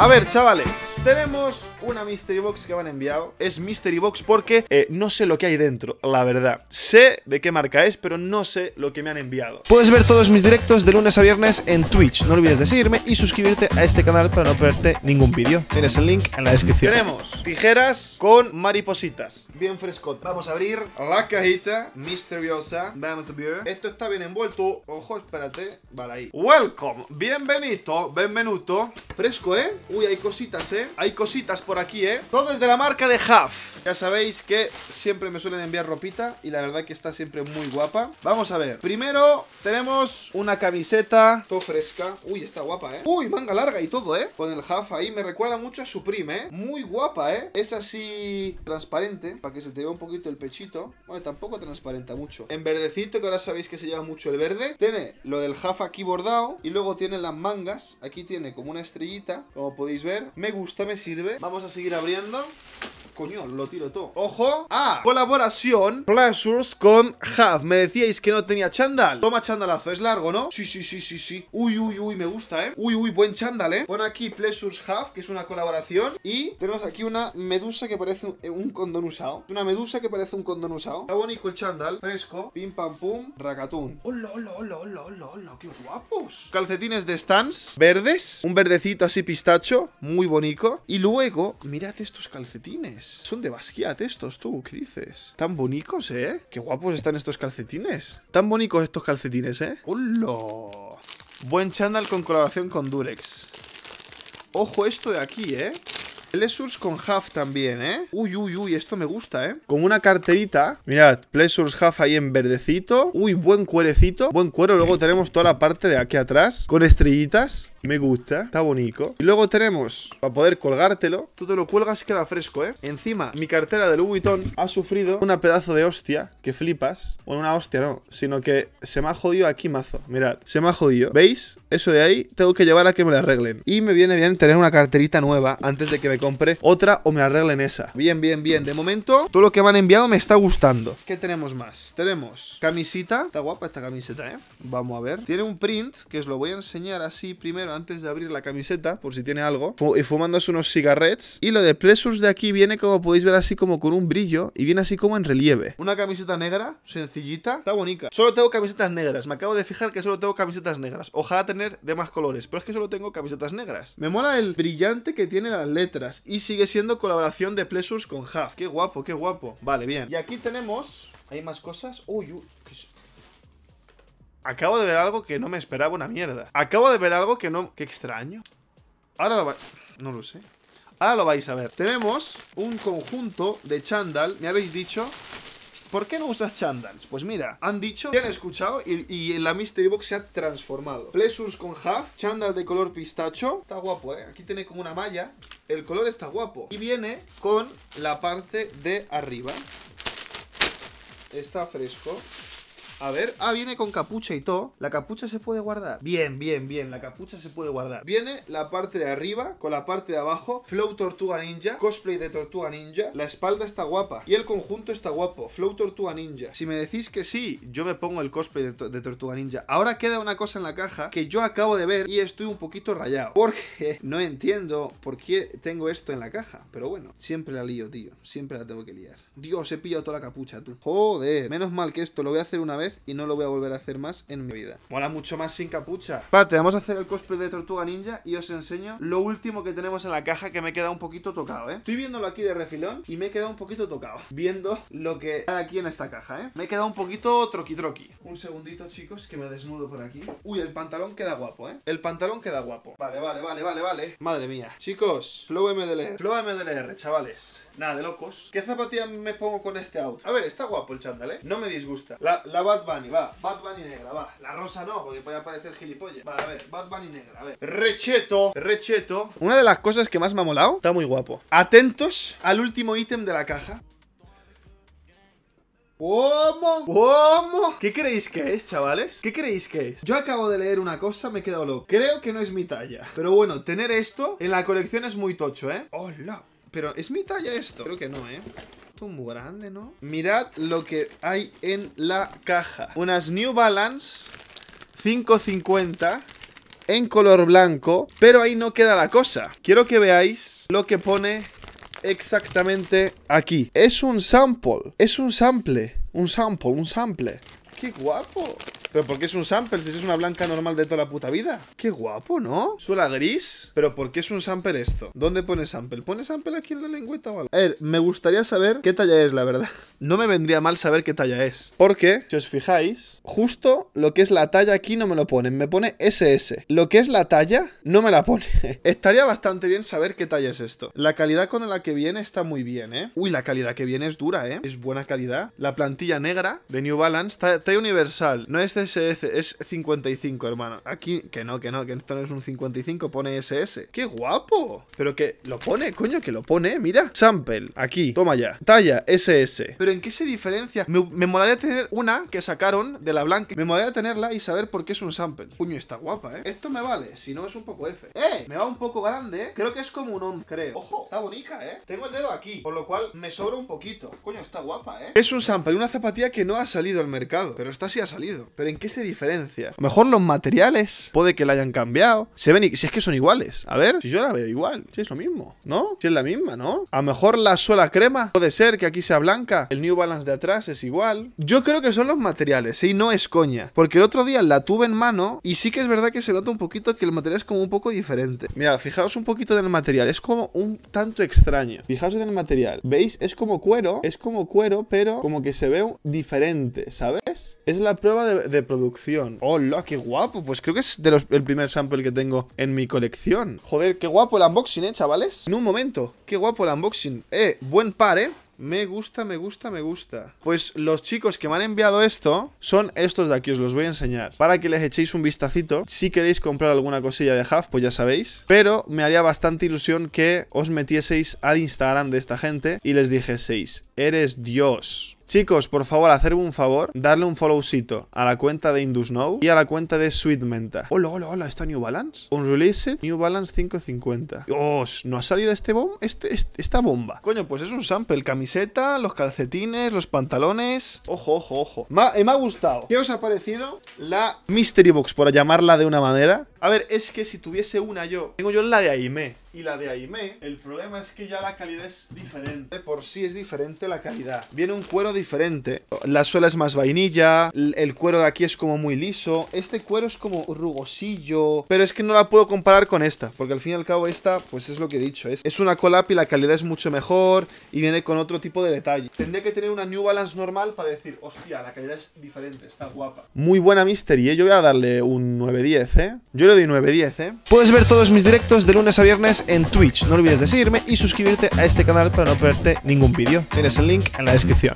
A ver, chavales, tenemos una Mystery Box que me han enviado. Es Mystery Box porque eh, no sé lo que hay dentro, la verdad. Sé de qué marca es, pero no sé lo que me han enviado. Puedes ver todos mis directos de lunes a viernes en Twitch. No olvides de seguirme y suscribirte a este canal para no perderte ningún vídeo. Tienes el link en la descripción. Tenemos tijeras con maripositas. Bien frescota. Vamos a abrir la cajita misteriosa. Vamos a ver. Esto está bien envuelto. Ojo, espérate. Vale, ahí. Welcome. Bienvenido. Bienvenuto. Fresco, ¿eh? Uy, hay cositas, ¿eh? Hay cositas por aquí, ¿eh? Todo es de la marca de Huff Ya sabéis que siempre me suelen enviar ropita Y la verdad que está siempre muy guapa Vamos a ver Primero tenemos una camiseta Todo fresca Uy, está guapa, ¿eh? Uy, manga larga y todo, ¿eh? Con el Huff ahí Me recuerda mucho a Supreme, ¿eh? Muy guapa, ¿eh? Es así transparente Para que se te vea un poquito el pechito Bueno, tampoco transparenta mucho En verdecito, que ahora sabéis que se lleva mucho el verde Tiene lo del Huff aquí bordado Y luego tiene las mangas Aquí tiene como una estrellita Como podéis ver. Me gusta, me sirve. Vamos a seguir abriendo coño, lo tiro todo ¡Ojo! ¡Ah! Colaboración Pleasures con Half Me decíais que no tenía chándal Toma chándalazo, es largo, ¿no? Sí, sí, sí, sí, sí Uy, uy, uy, me gusta, ¿eh? Uy, uy, buen chándal, ¿eh? Pon aquí Pleasures Half, que es una colaboración Y tenemos aquí una medusa que parece eh, un, condón usado Una medusa que parece un condón usado Está bonito el chandal. fresco Pim, pam, pum, racatún ¡Hola, hola, hola, hola, hola, hola! ¡Qué guapos! Calcetines de Stans, verdes Un verdecito así pistacho, muy bonito Y luego, mirad estos calcetines son de Basquiat estos, tú, ¿qué dices? Tan bonitos, ¿eh? Qué guapos están estos calcetines. Tan bonitos estos calcetines, ¿eh? ¡Hola! Buen chándal con colaboración con Durex. Ojo esto de aquí, ¿eh? Pleasures con half también, ¿eh? Uy, uy, uy, esto me gusta, ¿eh? Con una carterita, mirad, Pleasures half ahí en verdecito Uy, buen cuerecito, buen cuero Luego tenemos toda la parte de aquí atrás Con estrellitas, me gusta, está bonito Y luego tenemos, para poder colgártelo Tú te lo cuelgas y queda fresco, ¿eh? Encima, mi cartera de Louis ha sufrido una pedazo de hostia Que flipas Bueno, una hostia no, sino que se me ha jodido aquí mazo Mirad, se me ha jodido ¿Veis? Eso de ahí tengo que llevar a que me lo arreglen Y me viene bien tener una carterita nueva Antes de que me Compré otra o me arreglen esa. Bien, bien, bien. De momento, todo lo que me han enviado me está gustando. ¿Qué tenemos más? Tenemos camisita. Está guapa esta camiseta, ¿eh? Vamos a ver. Tiene un print, que os lo voy a enseñar así primero antes de abrir la camiseta, por si tiene algo. y fumándose unos cigarrets. Y lo de Pleasures de aquí viene, como podéis ver, así como con un brillo. Y viene así como en relieve. Una camiseta negra, sencillita. Está bonita. Solo tengo camisetas negras. Me acabo de fijar que solo tengo camisetas negras. Ojalá tener de más colores. Pero es que solo tengo camisetas negras. Me mola el brillante que tiene las letras. Y sigue siendo colaboración de Plesus con Half. Qué guapo, qué guapo. Vale, bien. Y aquí tenemos... ¿Hay más cosas? Uy, uy Acabo de ver algo que no me esperaba una mierda. Acabo de ver algo que no... Qué extraño. Ahora lo va... No lo sé. Ahora lo vais a ver. Tenemos un conjunto de chandal, me habéis dicho, ¿Por qué no usas chandals? Pues mira, han dicho, te han escuchado y, la Mystery Box se ha transformado. Pleasures con half, chandal de color pistacho. Está guapo, ¿eh? Aquí tiene como una malla. El color está guapo. Y viene con la parte de arriba. Está fresco. A ver, ah, viene con capucha y todo. La capucha se puede guardar. Bien, bien, bien. La capucha se puede guardar. Viene la parte de arriba con la parte de abajo. Flow Tortuga Ninja. Cosplay de Tortuga Ninja. La espalda está guapa. Y el conjunto está guapo. Flow Tortuga Ninja. Si me decís que sí, yo me pongo el cosplay de, Tortuga Ninja. Ahora queda una cosa en la caja que yo acabo de ver y estoy un poquito rayado. Porque no entiendo por qué tengo esto en la caja. Pero bueno, siempre la lío, tío. Siempre la tengo que liar. Dios, he pillado toda la capucha, tú. Joder. Menos mal que esto lo voy a hacer una vez y no lo voy a volver a hacer más en mi vida. Mola mucho más sin capucha. Pate, vamos a hacer el cosplay de Tortuga Ninja y os enseño lo último que tenemos en la caja que me queda un poquito tocado, ¿eh? Estoy viéndolo aquí de refilón y me he quedado un poquito tocado. Viendo lo que hay aquí en esta caja, ¿eh? Me he quedado un poquito troqui troqui. Un segundito, chicos, que me desnudo por aquí. Uy, el pantalón queda guapo, ¿eh? El pantalón queda guapo. Vale, vale, vale, vale, vale. Madre mía. Chicos, Flow MDLR. Flow MDLR, chavales. Nada de locos. ¿Qué zapatilla me pongo con este out? A ver, está guapo el chándal, ¿eh? No me disgusta. La, la Bad Bunny, va. Bad Bunny negra, va. La rosa no, porque puede aparecer gilipollas. Vale, a ver, Bad Bunny negra, a ver. Recheto, recheto. Una de las cosas que más me ha molado, está muy guapo. Atentos al último ítem de la caja. ¿Cómo? ¿Cómo? ¿Qué creéis que es, chavales? ¿Qué creéis que es? Yo acabo de leer una cosa, me he quedado loco. Creo que no es mi talla. Pero bueno, tener esto en la colección es muy tocho, ¿eh? ¡Hola! Pero ¿es mi talla esto? Creo que no, ¿eh? Un grande, ¿no? Mirad lo que hay en la caja. Unas New Balance 550 en color blanco, pero ahí no queda la cosa. Quiero que veáis lo que pone exactamente aquí. Es un sample, es un sample, un sample, un sample. ¡Qué guapo! ¿Pero por qué es un sample si es una blanca normal de toda la puta vida? Qué guapo, ¿no? Suela gris. ¿Pero por qué es un sample esto? ¿Dónde pone sample? ¿Pone sample aquí en la lengüeta o algo? A ver, me gustaría saber qué talla es, la verdad no me vendría mal saber qué talla es. Porque, si os fijáis, justo lo que es la talla aquí no me lo ponen, me pone SS. Lo que es la talla no me la pone. Estaría bastante bien saber qué talla es esto. La calidad con la que viene está muy bien, ¿eh? Uy, la calidad que viene es dura, ¿eh? Es buena calidad. La plantilla negra de New Balance, talla, universal, no es SS, es 55, hermano. Aquí, que no, que no, que esto no es un 55, pone SS. ¡Qué guapo! Pero que lo pone, coño, que lo pone, mira. Sample, aquí, toma ya. Talla, SS. Pero pero ¿en qué se diferencia? Me, me, molaría tener una que sacaron de la blanca. Me molaría tenerla y saber por qué es un sample. Coño, está guapa, ¿eh? Esto me vale, si no es un poco F. ¡Eh! Me va un poco grande, ¿eh? Creo que es como un on, creo. Ojo, está bonita, ¿eh? Tengo el dedo aquí, por lo cual me sobra un poquito. Coño, está guapa, ¿eh? Es un sample, una zapatilla que no ha salido al mercado, pero esta sí ha salido. ¿Pero en qué se diferencia? A lo mejor los materiales, puede que la hayan cambiado. Se ven, y, si es que son iguales. A ver, si yo la veo igual, si es lo mismo, ¿no? Si es la misma, ¿no? A lo mejor la suela crema, puede ser que aquí sea blanca. New Balance de atrás es igual. Yo creo que son los materiales, Y No es coña. Porque el otro día la tuve en mano y sí que es verdad que se nota un poquito que el material es como un poco diferente. Mira, fijaos un poquito el material, es como un tanto extraño. Fijaos en el material, ¿veis? Es como cuero, es como cuero, pero como que se ve diferente, ¿sabes? Es la prueba de, producción. ¡Hola, qué guapo! Pues creo que es de el primer sample que tengo en mi colección. Joder, qué guapo el unboxing, ¿eh, chavales? En un momento, qué guapo el unboxing. Eh, buen par, ¿eh? Me gusta, me gusta, me gusta. Pues los chicos que me han enviado esto son estos de aquí, os los voy a enseñar. Para que les echéis un vistacito. Si queréis comprar alguna cosilla de Half, pues ya sabéis. Pero me haría bastante ilusión que os metieseis al Instagram de esta gente y les dijeseis, eres Dios. Chicos, por favor, hacerme un favor, darle un followcito a la cuenta de Indusnow y a la cuenta de Sweetmenta. Hola, hola, hola, ¿está New Balance? Un release New Balance 550. Dios, ¿no ha salido este bomb? Este, este, esta bomba. Coño, pues es un sample. Camiseta, los calcetines, los pantalones. Ojo, ojo, ojo. Eh, me ha, gustado. ¿Qué os ha parecido la Mystery Box, por llamarla de una manera? A ver, es que si tuviese una yo, tengo yo la de Aime y la de Aimé, el problema es que ya la calidad es diferente. Por sí es diferente la calidad. Viene un cuero diferente. La suela es más vainilla, el cuero de aquí es como muy liso. Este cuero es como rugosillo, pero es que no la puedo comparar con esta, porque al fin y al cabo esta, pues es lo que he dicho, es, es una collab y la calidad es mucho mejor y viene con otro tipo de detalle. Tendría que tener una New Balance normal para decir, hostia, la calidad es diferente, está guapa. Muy buena Mister. ¿eh? yo voy a darle un 9-10, ¿eh? Yo le doy 9-10, ¿eh? Puedes ver todos mis directos de lunes a viernes en Twitch. No olvides de seguirme y suscribirte a este canal para no perderte ningún vídeo. Tienes el link en la descripción.